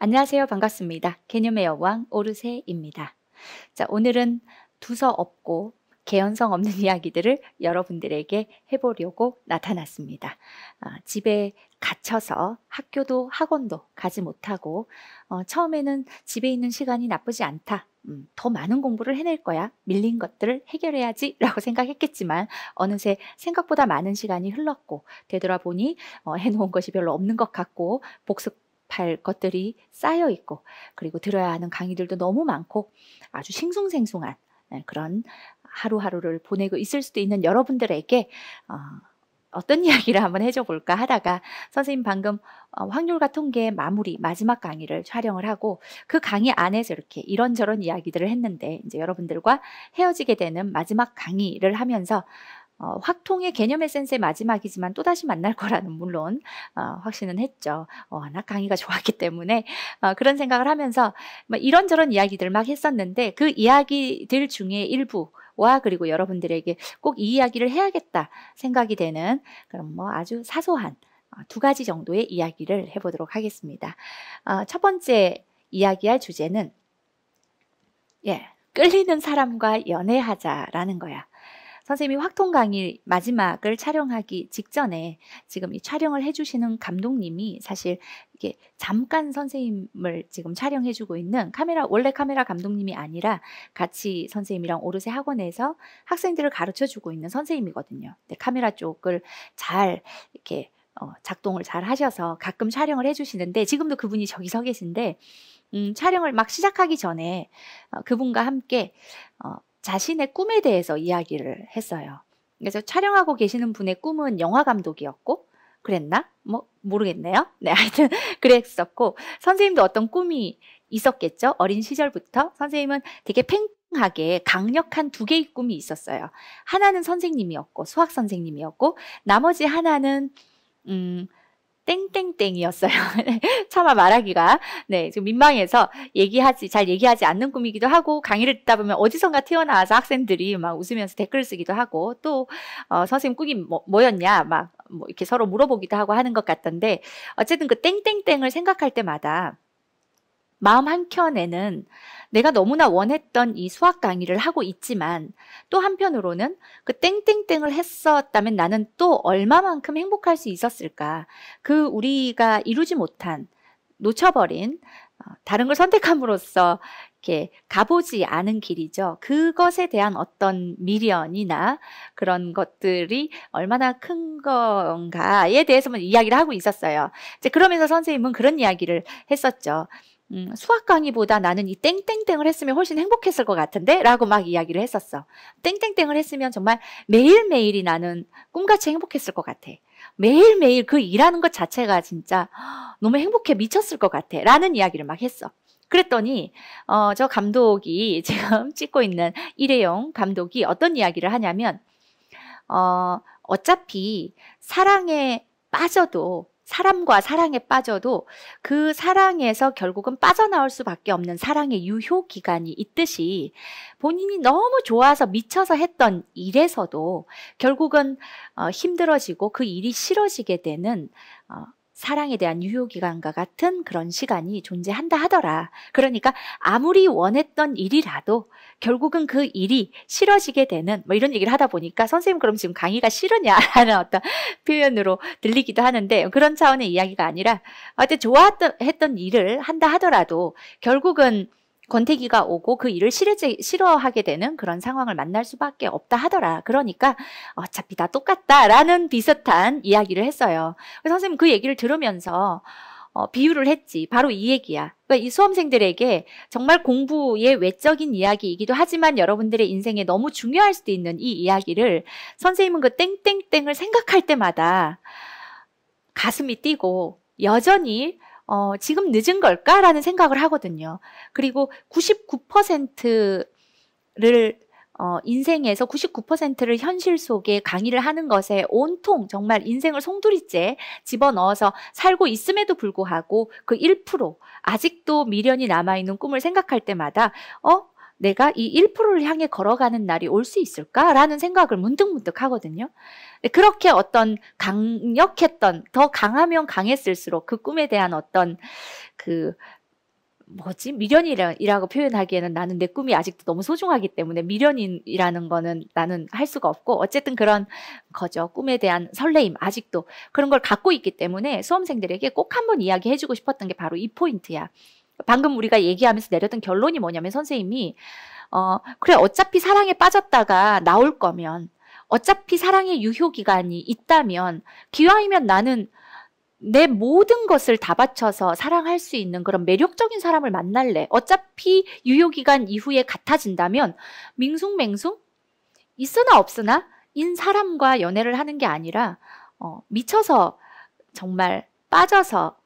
안녕하세요. 반갑습니다. 개념의 여왕 오르세입니다. 자, 오늘은 두서 없고 개연성 없는 이야기들을 여러분들에게 해보려고 나타났습니다. 아, 집에 갇혀서 학교도 학원도 가지 못하고 어, 처음에는 집에 있는 시간이 나쁘지 않다. 음, 더 많은 공부를 해낼 거야. 밀린 것들을 해결해야지 라고 생각했겠지만 어느새 생각보다 많은 시간이 흘렀고 되돌아보니 어, 해놓은 것이 별로 없는 것 같고 복습 접할 것들이 쌓여 있고 그리고 들어야 하는 강의들도 너무 많고 아주 싱숭생숭한 예, 그런 하루하루를 보내고 있을 수도 있는 여러분들에게 어, 어떤 이야기를 한번 해줘 볼까 하다가 선생님 방금 어, 확률과 통계 마무리 마지막 강의를 촬영을 하고 그 강의 안에서 이렇게 이런저런 이야기들을 했는데 이제 여러분들과 헤어지게 되는 마지막 강의를 하면서 어, 확통의 개념 에센스의 마지막이지만 또다시 만날 거라는 물론 어, 확신은 했죠. 어, 워낙 강의가 좋았기 때문에 어, 그런 생각을 하면서 막 뭐 이런저런 이야기들 막 했었는데 그 이야기들 중에 일부 와 그리고 여러분들에게 꼭 이 이야기를 해야겠다 생각이 되는 그런 뭐 아주 사소한 어, 두 가지 정도의 이야기를 해보도록 하겠습니다. 어, 첫 번째 이야기할 주제는 예 끌리는 사람과 연애하자라는 거야. 선생님이 확통 강의 마지막을 촬영하기 직전에 지금 이 촬영을 해주시는 감독님이 사실 이게 잠깐 선생님을 지금 촬영해주고 있는 카메라 원래 카메라 감독님이 아니라 같이 선생님이랑 오르세 학원에서 학생들을 가르쳐주고 있는 선생님이거든요. 근데 카메라 쪽을 잘 이렇게 어, 작동을 잘 하셔서 가끔 촬영을 해주시는데 지금도 그분이 저기 서 계신데 음, 촬영을 막 시작하기 전에 어, 그분과 함께 어, 자신의 꿈에 대해서 이야기를 했어요. 그래서 촬영하고 계시는 분의 꿈은 영화 감독이었고, 그랬나? 뭐, 모르겠네요. 네, 하여튼, 그랬었고, 선생님도 어떤 꿈이 있었겠죠? 어린 시절부터. 선생님은 되게 팽팽하게 강력한 두 개의 꿈이 있었어요. 하나는 선생님이었고, 수학 선생님이었고, 나머지 하나는, 음, 땡땡땡이었어요. 차마 말하기가 네, 지금 민망해서 얘기하지 잘 얘기하지 않는 꿈이기도 하고 강의를 듣다 보면 어디선가 튀어나와서 학생들이 막 웃으면서 댓글 쓰기도 하고 또 어, 선생님 꿈이 뭐, 뭐였냐 막뭐 이렇게 서로 물어보기도 하고 하는 것 같던데 어쨌든 그 땡땡땡을 생각할 때마다 마음 한켠에는 내가 너무나 원했던 이 수학 강의를 하고 있지만 또 한편으로는 그 땡땡땡을 했었다면 나는 또 얼마만큼 행복할 수 있었을까. 그 우리가 이루지 못한, 놓쳐버린, 어, 다른 걸 선택함으로써 이렇게 가보지 않은 길이죠. 그것에 대한 어떤 미련이나 그런 것들이 얼마나 큰 건가에 대해서만 이야기를 하고 있었어요. 이제 그러면서 선생님은 그런 이야기를 했었죠. 음, 수학 강의보다 나는 이 땡땡땡을 했으면 훨씬 행복했을 것 같은데? 라고 막 이야기를 했었어. 땡땡땡을 했으면 정말 매일매일이 나는 꿈같이 행복했을 것 같아. 매일매일 그 일하는 것 자체가 진짜 너무 행복해 미쳤을 것 같아. 라는 이야기를 막 했어. 그랬더니 어, 저 감독이 지금 찍고 있는 일회용 감독이 어떤 이야기를 하냐면 어, 어차피 사랑에 빠져도 사람과 사랑에 빠져도 그 사랑에서 결국은 빠져나올 수밖에 없는 사랑의 유효 기간이 있듯이 본인이 너무 좋아서 미쳐서 했던 일에서도 결국은 어, 힘들어지고 그 일이 싫어지게 되는 어, 사랑에 대한 유효기간과 같은 그런 시간이 존재한다 하더라. 그러니까 아무리 원했던 일이라도 결국은 그 일이 싫어지게 되는 뭐 이런 얘기를 하다 보니까 선생님 그럼 지금 강의가 싫으냐라는 어떤 표현으로 들리기도 하는데 그런 차원의 이야기가 아니라 어때 좋아했던 했던 일을 한다 하더라도 결국은 권태기가 오고 그 일을 싫어지, 싫어하게 되는 그런 상황을 만날 수밖에 없다 하더라. 그러니까 어차피 다 똑같다라는 비슷한 이야기를 했어요. 선생님 그 얘기를 들으면서 어, 비유를 했지. 바로 이 얘기야. 그러니까 이 수험생들에게 정말 공부의 외적인 이야기이기도 하지만 여러분들의 인생에 너무 중요할 수도 있는 이 이야기를 선생님은 그 땡땡땡을 생각할 때마다 가슴이 뛰고 여전히 어, 지금 늦은 걸까라는 생각을 하거든요. 그리고 99%를 어, 인생에서 99%를 현실 속에 강의를 하는 것에 온통 정말 인생을 송두리째 집어넣어서 살고 있음에도 불구하고 그 1% 아직도 미련이 남아있는 꿈을 생각할 때마다 어? 내가 이 1%를 향해 걸어가는 날이 올 수 있을까라는 생각을 문득문득 하거든요. 네, 그렇게 어떤 강력했던, 더 강하면 강했을수록 그 꿈에 대한 어떤 그 뭐지 미련이라고 표현하기에는 나는 내 꿈이 아직도 너무 소중하기 때문에 미련이라는 거는 나는 할 수가 없고 어쨌든 그런 거죠 꿈에 대한 설레임 아직도 그런 걸 갖고 있기 때문에 수험생들에게 꼭 한번 이야기해주고 싶었던 게 바로 이 포인트야 방금 우리가 얘기하면서 내렸던 결론이 뭐냐면 선생님이 어 그래 어차피 사랑에 빠졌다가 나올 거면 어차피 사랑의 유효 기간이 있다면 기왕이면 나는 내 모든 것을 다 바쳐서 사랑할 수 있는 그런 매력적인 사람을 만날래. 어차피 유효 기간 이후에 같아진다면 밍숭맹숭 있으나 없으나 인 사람과 연애를 하는 게 아니라 어 미쳐서 정말 빠져서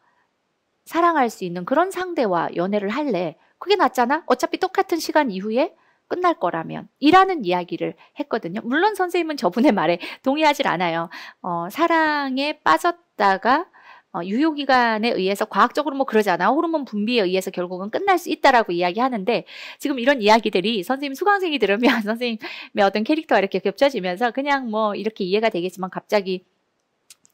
사랑할 수 있는 그런 상대와 연애를 할래. 그게 낫잖아. 어차피 똑같은 시간 이후에 끝날 거라면 이라는 이야기를 했거든요. 물론 선생님은 저분의 말에 동의하지 않아요. 어, 사랑에 빠졌다가 어, 유효기간에 의해서 과학적으로 뭐 그러잖아. 호르몬 분비에 의해서 결국은 끝날 수 있다라고 이야기하는데 지금 이런 이야기들이 선생님 수강생이 들으면 선생님의 어떤 캐릭터가 이렇게 겹쳐지면서 그냥 뭐 이렇게 이해가 되겠지만 갑자기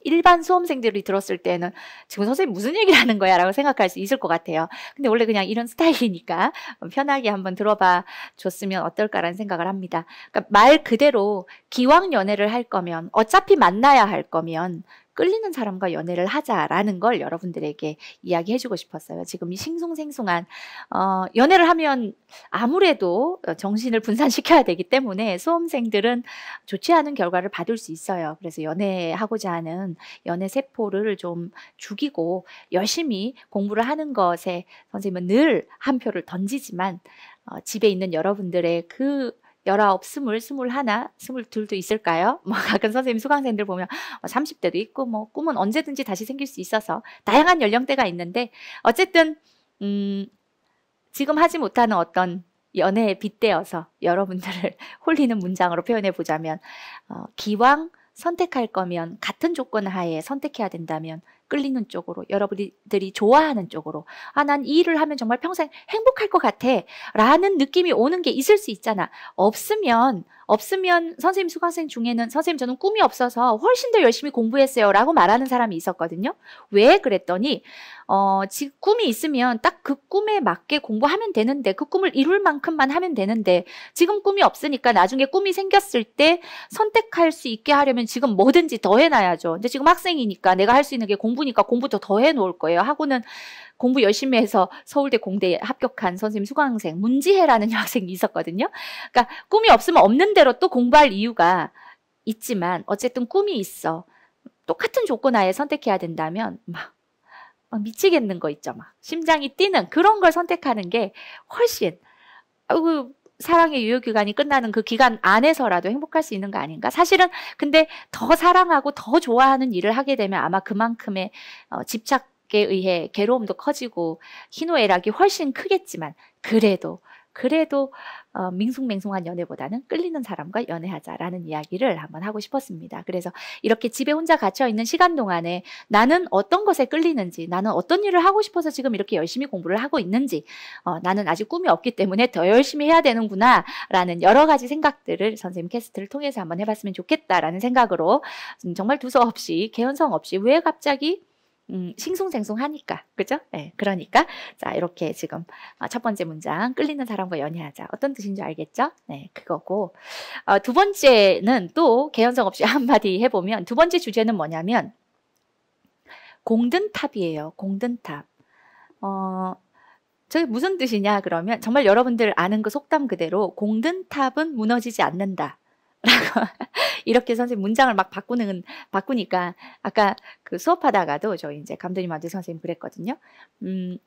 일반 수험생들이 들었을 때는 지금 선생님 무슨 얘기를 하는 거야 라고 생각할 수 있을 것 같아요. 근데 원래 그냥 이런 스타일이니까 편하게 한번 들어봐 줬으면 어떨까라는 생각을 합니다. 그러니까 말 그대로 기왕 연애를 할 거면 어차피 만나야 할 거면 끌리는 사람과 연애를 하자라는 걸 여러분들에게 이야기해주고 싶었어요. 지금 이싱숭생숭한 어, 연애를 하면 아무래도 정신을 분산시켜야 되기 때문에 수험생들은 좋지 않은 결과를 받을 수 있어요. 그래서 연애하고자 하는 연애 세포를 좀 죽이고 열심히 공부를 하는 것에 선생님은 늘 한 표를 던지지만 어, 집에 있는 여러분들의 그 19, 20, 21, 2 2도 있을까요? 뭐 가끔 선생님 수강생들 보면 3 뭐 0 대도 있고 뭐 꿈은 언제든지 다시 생길 수 있어서 다양한 연령대가 있는데 어쨌든 음 지금 하지 못하는 어떤 연애에 빗대어서 여러분들을 홀리는 문장으로 표현해 보자면 어, 기왕 선택할 거면 같은 조건 하에 선택해야 된다면 끌리는 쪽으로 여러분들이 좋아하는 쪽으로 아 난 이 일을 하면 정말 평생 행복할 것 같아 라는 느낌이 오는 게 있을 수 있잖아 없으면 없으면 선생님 수강생 중에는 선생님 저는 꿈이 없어서 훨씬 더 열심히 공부했어요 라고 말하는 사람이 있었거든요 왜 그랬더니 어, 지, 꿈이 있으면 딱 그 꿈에 맞게 공부하면 되는데 그 꿈을 이룰 만큼만 하면 되는데 지금 꿈이 없으니까 나중에 꿈이 생겼을 때 선택할 수 있게 하려면 지금 뭐든지 더 해놔야죠. 근데 지금 학생이니까 내가 할 수 있는 게 공부니까 공부도 더 해놓을 거예요. 하고는 공부 열심히 해서 서울대 공대에 합격한 선생님 수강생 문지혜라는 학생이 있었거든요. 그러니까 꿈이 없으면 없는 대로 또 공부할 이유가 있지만 어쨌든 꿈이 있어. 똑같은 조건 하에 선택해야 된다면 막막 미치겠는 거 있죠. 막 심장이 뛰는 그런 걸 선택하는 게 훨씬 아이고 사랑의 유효 기간이 끝나는 그 기간 안에서라도 행복할 수 있는 거 아닌가? 사실은 근데 더 사랑하고 더 좋아하는 일을 하게 되면 아마 그만큼의 어, 집착에 의해 괴로움도 커지고 희노애락이 훨씬 크겠지만 그래도 그래도 어, 밍숭맹숭한 연애보다는 끌리는 사람과 연애하자라는 이야기를 한번 하고 싶었습니다. 그래서 이렇게 집에 혼자 갇혀 있는 시간 동안에 나는 어떤 것에 끌리는지, 나는 어떤 일을 하고 싶어서 지금 이렇게 열심히 공부를 하고 있는지, 어, 나는 아직 꿈이 없기 때문에 더 열심히 해야 되는구나라는 여러 가지 생각들을 선생님 캐스트를 통해서 한번 해봤으면 좋겠다라는 생각으로 음, 정말 두서없이 개연성 없이 왜 갑자기 음, 싱숭생숭하니까 그죠? 네, 그러니까 자 이렇게 지금 어, 첫 번째 문장 끌리는 사람과 연애하자 어떤 뜻인지 알겠죠? 네, 그거고 어, 두 번째는 또 개연성 없이 한마디 해보면 두 번째 주제는 뭐냐면 공든탑이에요. 공든탑. 어, 저게 무슨 뜻이냐 그러면 정말 여러분들 아는 그 속담 그대로 공든탑은 무너지지 않는다. 라고 이렇게 선생님 문장을 막 바꾸는 바꾸니까 아까 그 수업하다가도 저희 이제 감독님한테 선생님 그랬거든요. 음,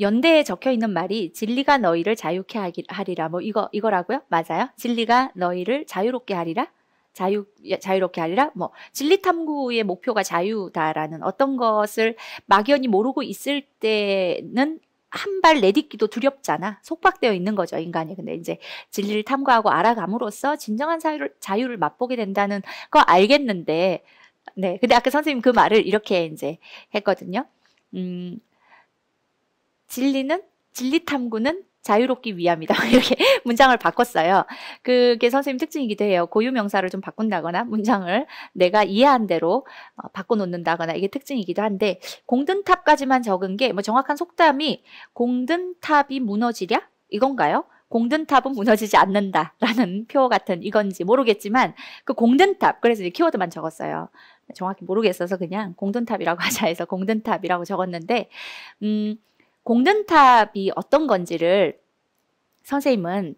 연대에 적혀 있는 말이 진리가 너희를 자유케 하리라 뭐 이거 이거라고요? 맞아요? 진리가 너희를 자유롭게 하리라. 자유 자유롭게 하리라 뭐 진리 탐구의 목표가 자유다라는 어떤 것을 막연히 모르고 있을 때는 한발 내딛기도 두렵잖아. 속박되어 있는 거죠, 인간이. 근데 이제 진리를 탐구하고 알아감으로써 진정한 자유를, 자유를 맛보게 된다는 거 알겠는데, 네. 근데 아까 선생님 그 말을 이렇게 이제 했거든요. 음, 진리는, 진리 탐구는 자유롭기 위함이다. 이렇게 문장을 바꿨어요. 그게 선생님 특징이기도 해요. 고유명사를 좀 바꾼다거나 문장을 내가 이해한 대로 어, 바꿔놓는다거나 이게 특징이기도 한데 공든탑까지만 적은 게 뭐 정확한 속담이 공든탑이 무너지랴? 이건가요? 공든탑은 무너지지 않는다라는 표 같은 이건지 모르겠지만 그 공든탑 그래서 이제 키워드만 적었어요. 정확히 모르겠어서 그냥 공든탑이라고 하자 해서 공든탑이라고 적었는데 음 공든탑이 어떤 건지를 선생님은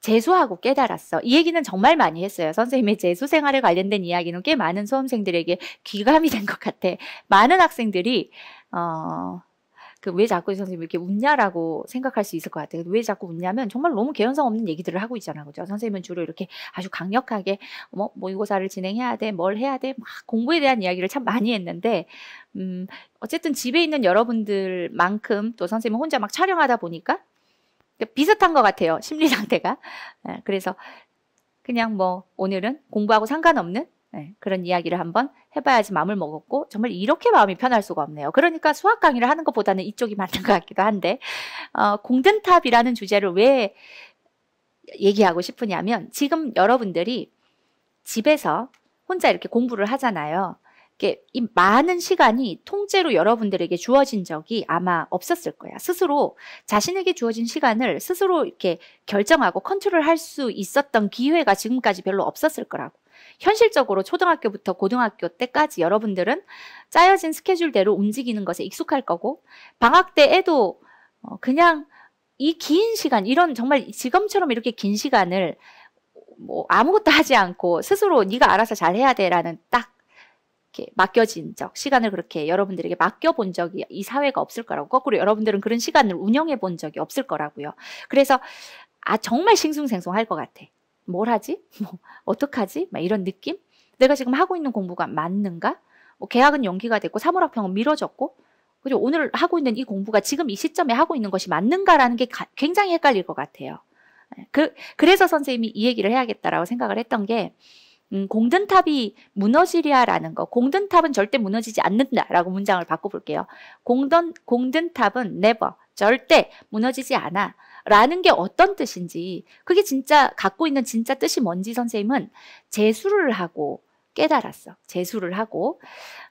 재수하고 깨달았어. 이 얘기는 정말 많이 했어요. 선생님의 재수 생활에 관련된 이야기는 꽤 많은 수험생들에게 귀감이 된 것 같아. 많은 학생들이 어, 그왜 자꾸 선생님 이렇게 웃냐라고 생각할 수 있을 것 같아요. 왜 자꾸 웃냐면 정말 너무 개연성 없는 얘기들을 하고 있잖아. 요 그죠? 선생님은 주로 이렇게 아주 강력하게 뭐 모의고사를 뭐 진행해야 돼, 뭘 해야 돼, 막 공부에 대한 이야기를 참 많이 했는데 음, 어쨌든 집에 있는 여러분들만큼 또 선생님은 혼자 막 촬영하다 보니까 비슷한 것 같아요. 심리 상태가. 예, 그래서 그냥 뭐 오늘은 공부하고 상관없는 네, 그런 이야기를 한번 해봐야지 마음을 먹었고 정말 이렇게 마음이 편할 수가 없네요. 그러니까 수학 강의를 하는 것보다는 이쪽이 맞는 것 같기도 한데 어, 공든탑이라는 주제를 왜 얘기하고 싶으냐면 지금 여러분들이 집에서 혼자 이렇게 공부를 하잖아요. 이렇게 이 많은 시간이 통째로 여러분들에게 주어진 적이 아마 없었을 거야. 스스로 자신에게 주어진 시간을 스스로 이렇게 결정하고 컨트롤할 수 있었던 기회가 지금까지 별로 없었을 거라고. 현실적으로 초등학교부터 고등학교 때까지 여러분들은 짜여진 스케줄대로 움직이는 것에 익숙할 거고 방학 때에도 어, 그냥 이 긴 시간 이런 정말 지금처럼 이렇게 긴 시간을 뭐 아무것도 하지 않고 스스로 네가 알아서 잘 해야 돼라는 딱 이렇게 맡겨진 적, 시간을 그렇게 여러분들에게 맡겨본 적이 이 사회가 없을 거라고. 거꾸로 여러분들은 그런 시간을 운영해 본 적이 없을 거라고요. 그래서, 아, 정말 싱숭생숭 할것 같아. 뭘 하지? 뭐 어떡하지? 막 이런 느낌? 내가 지금 하고 있는 공부가 맞는가? 뭐 계약은 연기가 됐고 사물학평은 미뤄졌고 그리고 오늘 하고 있는 이 공부가 지금 이 시점에 하고 있는 것이 맞는가라는 게 가, 굉장히 헷갈릴 것 같아요. 예, 그, 그래서 선생님이 이 얘기를 해야겠다라고 생각을 했던 게 음, 공든탑이 무너지랴라는 거. 공든탑은 절대 무너지지 않는다라고 문장을 바꿔볼게요. 공든, 공든탑은 never, 절대 무너지지 않아. 라는 게 어떤 뜻인지, 그게 진짜 갖고 있는 진짜 뜻이 뭔지 선생님은 재수를 하고 깨달았어. 재수를 하고.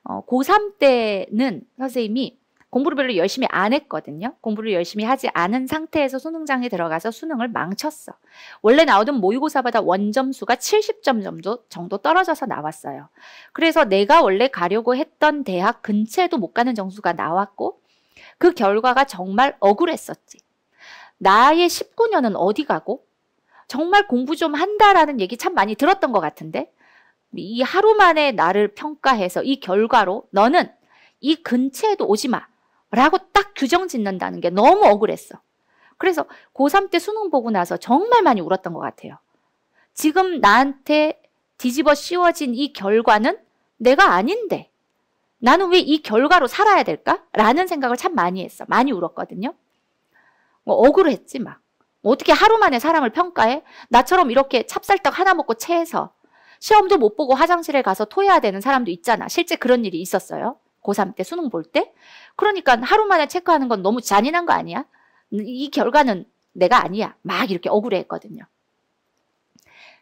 어, 고3 때는 선생님이 공부를 별로 열심히 안 했거든요. 공부를 열심히 하지 않은 상태에서 수능장에 들어가서 수능을 망쳤어. 원래 나오던 모의고사보다 원점수가 70점 정도, 정도 떨어져서 나왔어요. 그래서 내가 원래 가려고 했던 대학 근처에도 못 가는 점수가 나왔고 그 결과가 정말 억울했었지. 나의 19년은 어디 가고 정말 공부 좀 한다라는 얘기 참 많이 들었던 것 같은데 이 하루만에 나를 평가해서 이 결과로 너는 이 근처에도 오지 마 라고 딱 규정 짓는다는 게 너무 억울했어. 그래서 고3 때 수능 보고 나서 정말 많이 울었던 것 같아요. 지금 나한테 뒤집어 씌워진 이 결과는 내가 아닌데 나는 왜 이 결과로 살아야 될까? 라는 생각을 참 많이 했어. 많이 울었거든요. 뭐 억울했지 막. 뭐 어떻게 하루 만에 사람을 평가해? 나처럼 이렇게 찹쌀떡 하나 먹고 체해서 시험도 못 보고 화장실에 가서 토해야 되는 사람도 있잖아. 실제 그런 일이 있었어요. 고3 때 수능 볼 때. 그러니까 하루 만에 체크하는 건 너무 잔인한 거 아니야? 이 결과는 내가 아니야. 막 이렇게 억울해 했거든요.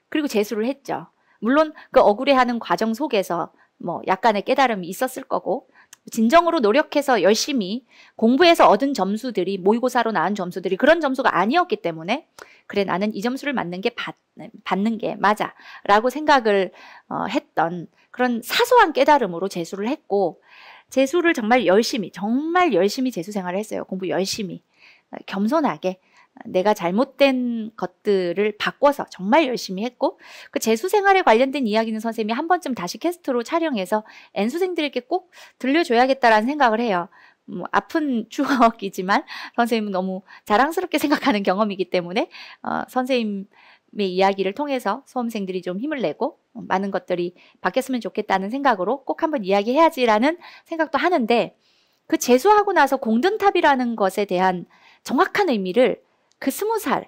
그리고 재수를 했죠. 물론 그 억울해하는 과정 속에서 뭐 약간의 깨달음이 있었을 거고 진정으로 노력해서 열심히 공부해서 얻은 점수들이 모의고사로 나온 점수들이 그런 점수가 아니었기 때문에 그래 나는 이 점수를 맞는 게 받, 받는 게 맞아라고 생각을 어, 했던 그런 사소한 깨달음으로 재수를 했고 재수를 정말 열심히 정말 열심히 재수 생활을 했어요 공부 열심히 겸손하게 내가 잘못된 것들을 바꿔서 정말 열심히 했고 그 재수 생활에 관련된 이야기는 선생님이 한 번쯤 다시 캐스트로 촬영해서 N 수생들에게 꼭 들려줘야겠다라는 생각을 해요. 뭐 아픈 추억이지만 선생님은 너무 자랑스럽게 생각하는 경험이기 때문에 어, 선생님의 이야기를 통해서 수험생들이 좀 힘을 내고 많은 것들이 바뀌었으면 좋겠다는 생각으로 꼭 한번 이야기해야지라는 생각도 하는데 그 재수하고 나서 공든탑이라는 것에 대한 정확한 의미를 그 스무 살에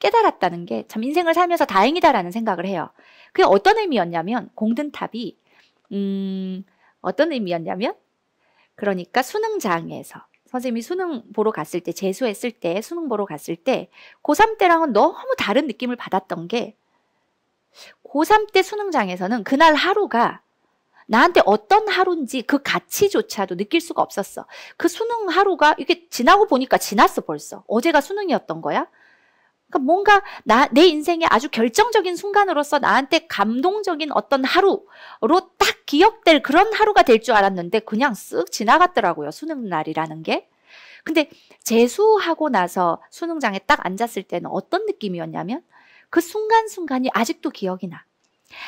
깨달았다는 게 참 인생을 살면서 다행이다라는 생각을 해요. 그게 어떤 의미였냐면 공든탑이 음 어떤 의미였냐면 그러니까 수능장에서 선생님이 수능 보러 갔을 때 재수했을 때 수능 보러 갔을 때 고3 때랑은 너무 다른 느낌을 받았던 게 고3 때 수능장에서는 그날 하루가 나한테 어떤 하루인지 그 가치조차도 느낄 수가 없었어. 그 수능 하루가 이게 렇 지나고 보니까 지났어 벌써. 어제가 수능이었던 거야. 그러니까 뭔가 나, 내 인생의 아주 결정적인 순간으로서 나한테 감동적인 어떤 하루로 딱 기억될 그런 하루가 될 줄 알았는데 그냥 쓱 지나갔더라고요. 수능 날이라는 게. 근데 재수하고 나서 수능장에 딱 앉았을 때는 어떤 느낌이었냐면 그 순간순간이 아직도 기억이 나.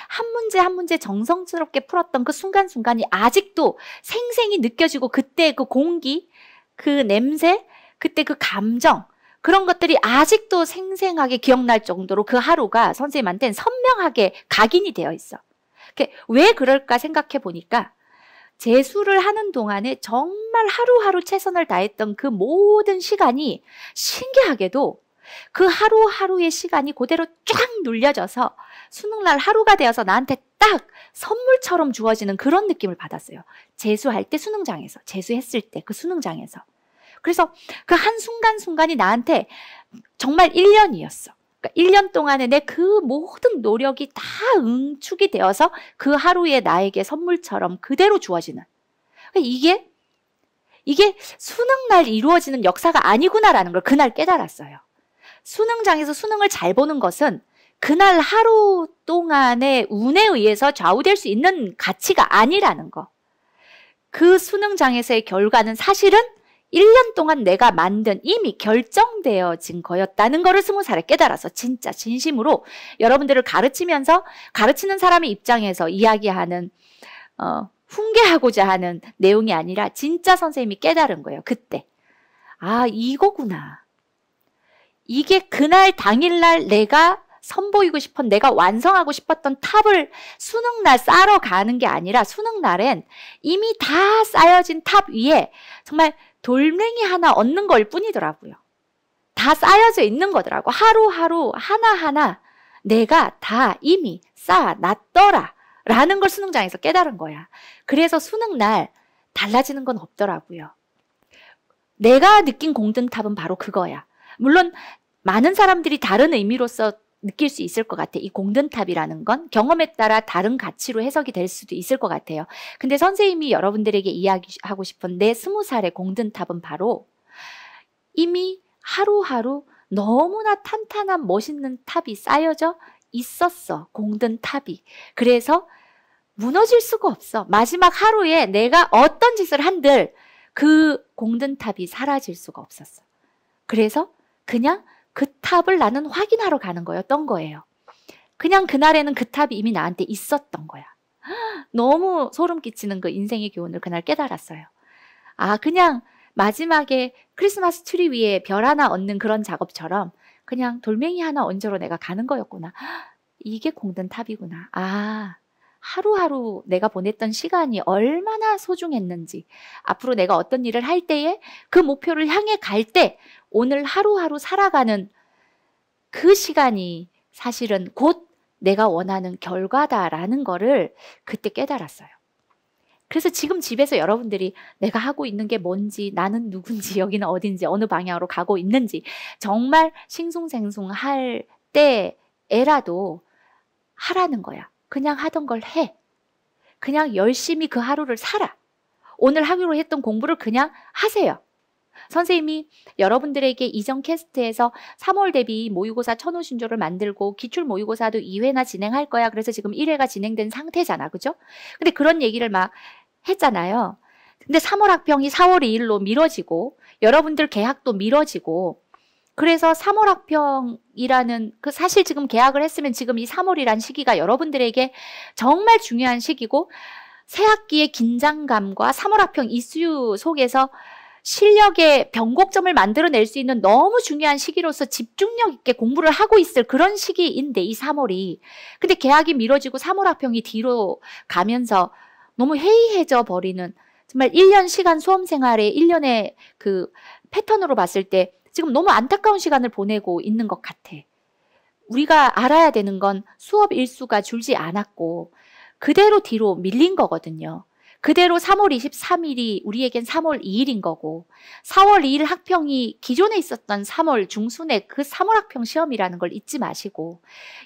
한 문제 한 문제 정성스럽게 풀었던 그 순간순간이 아직도 생생히 느껴지고 그때 그 공기, 그 냄새, 그때 그 감정, 그런 것들이 아직도 생생하게 기억날 정도로 그 하루가 선생님한테는 선명하게 각인이 되어 있어. 왜 그럴까 생각해 보니까 재수를 하는 동안에 정말 하루하루 최선을 다했던 그 모든 시간이 신기하게도 그 하루하루의 시간이 그대로 쫙 눌려져서 수능날 하루가 되어서 나한테 딱 선물처럼 주어지는 그런 느낌을 받았어요. 재수할 때 수능장에서, 재수했을 때 그 수능장에서. 그래서 그 한순간순간이 나한테 정말 1년이었어. 그러니까 1년 동안에 내그 모든 노력이 다 응축이 되어서 그 하루에 나에게 선물처럼 그대로 주어지는. 그러니까 이게, 이게 수능날 이루어지는 역사가 아니구나라는 걸 그날 깨달았어요. 수능장에서 수능을 잘 보는 것은 그날 하루 동안의 운에 의해서 좌우될 수 있는 가치가 아니라는 거. 그 수능장에서의 결과는 사실은 1년 동안 내가 만든 이미 결정되어진 거였다는 거를 스무 살에 깨달아서 진짜 진심으로 여러분들을 가르치면서 가르치는 사람의 입장에서 이야기하는 어, 훈계하고자 하는 내용이 아니라 진짜 선생님이 깨달은 거예요. 그때. 아, 이거구나. 이게 그날 당일날 내가 선보이고 싶은 내가 완성하고 싶었던 탑을 수능날 쌓러 가는 게 아니라 수능날엔 이미 다 쌓여진 탑 위에 정말 돌멩이 하나 얻는 걸 뿐이더라고요. 다 쌓여져 있는 거더라고. 하루하루 하나하나 내가 다 이미 쌓아놨더라. 라는 걸 수능장에서 깨달은 거야. 그래서 수능날 달라지는 건 없더라고요. 내가 느낀 공든탑은 바로 그거야. 물론 많은 사람들이 다른 의미로서 느낄 수 있을 것 같아. 이 공든탑이라는 건 경험에 따라 다른 가치로 해석이 될 수도 있을 것 같아요. 근데 선생님이 여러분들에게 이야기하고 싶은 내 스무 살의 공든탑은 바로 이미 하루하루 너무나 탄탄한 멋있는 탑이 쌓여져 있었어. 공든탑이. 그래서 무너질 수가 없어. 마지막 하루에 내가 어떤 짓을 한들 그 공든탑이 사라질 수가 없었어. 그래서 그냥 그 탑을 나는 확인하러 가는 거였던 거예요. 그냥 그날에는 그 탑이 이미 나한테 있었던 거야. 너무 소름 끼치는 그 인생의 교훈을 그날 깨달았어요. 아, 그냥 마지막에 크리스마스 트리 위에 별 하나 얹는 그런 작업처럼 그냥 돌멩이 하나 얹으러 내가 가는 거였구나. 이게 공든 탑이구나. 아, 하루하루 내가 보냈던 시간이 얼마나 소중했는지, 앞으로 내가 어떤 일을 할 때에 그 목표를 향해 갈 때 오늘 하루하루 살아가는 그 시간이 사실은 곧 내가 원하는 결과다라는 거를 그때 깨달았어요. 그래서 지금 집에서 여러분들이 내가 하고 있는 게 뭔지, 나는 누군지, 여기는 어딘지, 어느 방향으로 가고 있는지 정말 싱숭생숭 할 때에라도 하라는 거야. 그냥 하던 걸 해. 그냥 열심히 그 하루를 살아. 오늘 하기로 했던 공부를 그냥 하세요. 선생님이 여러분들에게 이전 캐스트에서 3월 대비 모의고사 천우신조를 만들고 기출 모의고사도 2회나 진행할 거야. 그래서 지금 1회가 진행된 상태잖아. 그죠? 근데 그런 얘기를 막 했잖아요. 근데 3월 학평이 4월 2일로 미뤄지고 여러분들 계약도 미뤄지고 그래서 3월 학평이라는 그 사실 지금 계약을 했으면 지금 이 3월이란 시기가 여러분들에게 정말 중요한 시기고 새 학기의 긴장감과 3월 학평 이슈 속에서 실력의 변곡점을 만들어낼 수 있는 너무 중요한 시기로서 집중력 있게 공부를 하고 있을 그런 시기인데 이 3월이 근데 계약이 미뤄지고 3월 학평이 뒤로 가면서 너무 회의해져 버리는 정말 1년 시간 수험 생활의 1년의 그 패턴으로 봤을 때 지금 너무 안타까운 시간을 보내고 있는 것 같아. 우리가 알아야 되는 건 수업 일수가 줄지 않았고 그대로 뒤로 밀린 거거든요. 그대로 3월 23일이 우리에겐 3월 2일인 거고 4월 2일 학평이 기존에 있었던 3월 중순에그 3월 학평 시험이라는 걸 잊지 마시고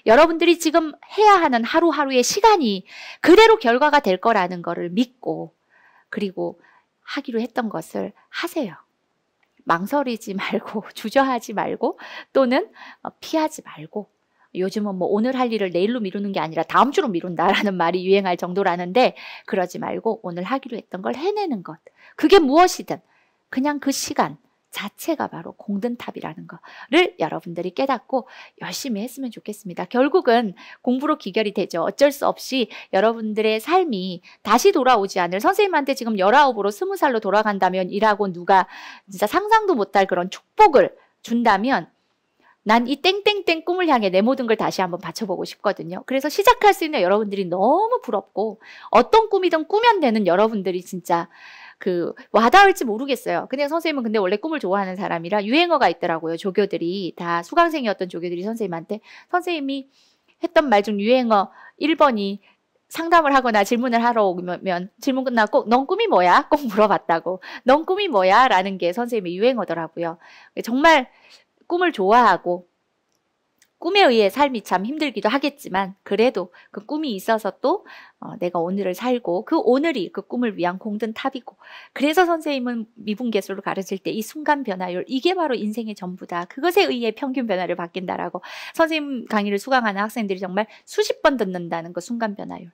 여러분들이 지금 해야 하는 하루하루의 시간이 그대로 결과가 될 거라는 거를 믿고 그리고 하기로 했던 것을 하세요. 망설이지 말고 주저하지 말고 또는 어, 피하지 말고 요즘은 뭐 오늘 할 일을 내일로 미루는 게 아니라 다음 주로 미룬다라는 말이 유행할 정도라는데 그러지 말고 오늘 하기로 했던 걸 해내는 것. 그게 무엇이든 그냥 그 시간, 자체가 바로 공든탑이라는 거를 여러분들이 깨닫고 열심히 했으면 좋겠습니다. 결국은 공부로 귀결이 되죠. 어쩔 수 없이 여러분들의 삶이 다시 돌아오지 않을 선생님한테 지금 19으로 20살로 돌아간다면 이라고 누가 진짜 상상도 못할 그런 축복을 준다면 난 이 땡땡땡 꿈을 향해 내 모든 걸 다시 한번 바쳐보고 싶거든요. 그래서 시작할 수 있는 여러분들이 너무 부럽고 어떤 꿈이든 꾸면 되는 여러분들이 진짜 그 와닿을지 모르겠어요. 그냥 선생님은 근데 원래 꿈을 좋아하는 사람이라 유행어가 있더라고요. 조교들이 다 수강생이었던 조교들이 선생님한테 선생님이 했던 말 중 유행어 1번이 상담을 하거나 질문을 하러 오면 질문 끝나고 넌 꿈이 뭐야? 꼭 물어봤다고. 넌 꿈이 뭐야? 라는 게 선생님의 유행어더라고요. 정말 꿈을 좋아하고 꿈에 의해 삶이 참 힘들기도 하겠지만 그래도 그 꿈이 있어서 또 어, 내가 오늘을 살고 그 오늘이 그 꿈을 위한 공든 탑이고 그래서 선생님은 미분계수를 가르칠 때 이 순간 변화율 이게 바로 인생의 전부다. 그것에 의해 평균 변화를 바뀐다라고 선생님 강의를 수강하는 학생들이 정말 수십 번 듣는다는 그 순간 변화율.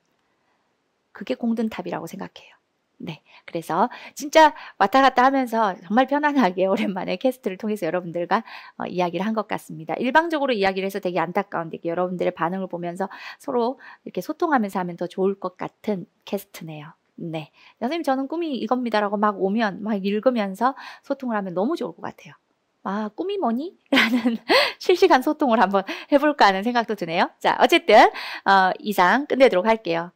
그게 공든 탑이라고 생각해요. 네. 그래서 진짜 왔다 갔다 하면서 정말 편안하게 오랜만에 캐스트를 통해서 여러분들과 어, 이야기를 한 것 같습니다. 일방적으로 이야기를 해서 되게 안타까운데 여러분들의 반응을 보면서 서로 이렇게 소통하면서 하면 더 좋을 것 같은 캐스트네요. 네. 선생님, 저는 꿈이 이겁니다라고 막 오면, 막 읽으면서 소통을 하면 너무 좋을 것 같아요. 아, 꿈이 뭐니? 라는 실시간 소통을 한번 해볼까 하는 생각도 드네요. 자, 어쨌든, 어, 이상 끝내도록 할게요.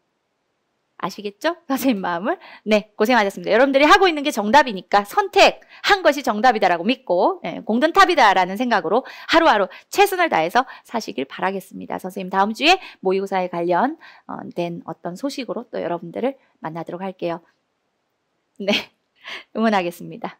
아시겠죠? 선생님 마음을. 네, 고생하셨습니다. 여러분들이 하고 있는 게 정답이니까 선택한 것이 정답이다라고 믿고 네, 공든탑이다라는 생각으로 하루하루 최선을 다해서 사시길 바라겠습니다. 선생님 다음 주에 모의고사에 관련된 어, 어떤 소식으로 또 여러분들을 만나도록 할게요. 네, 응원하겠습니다.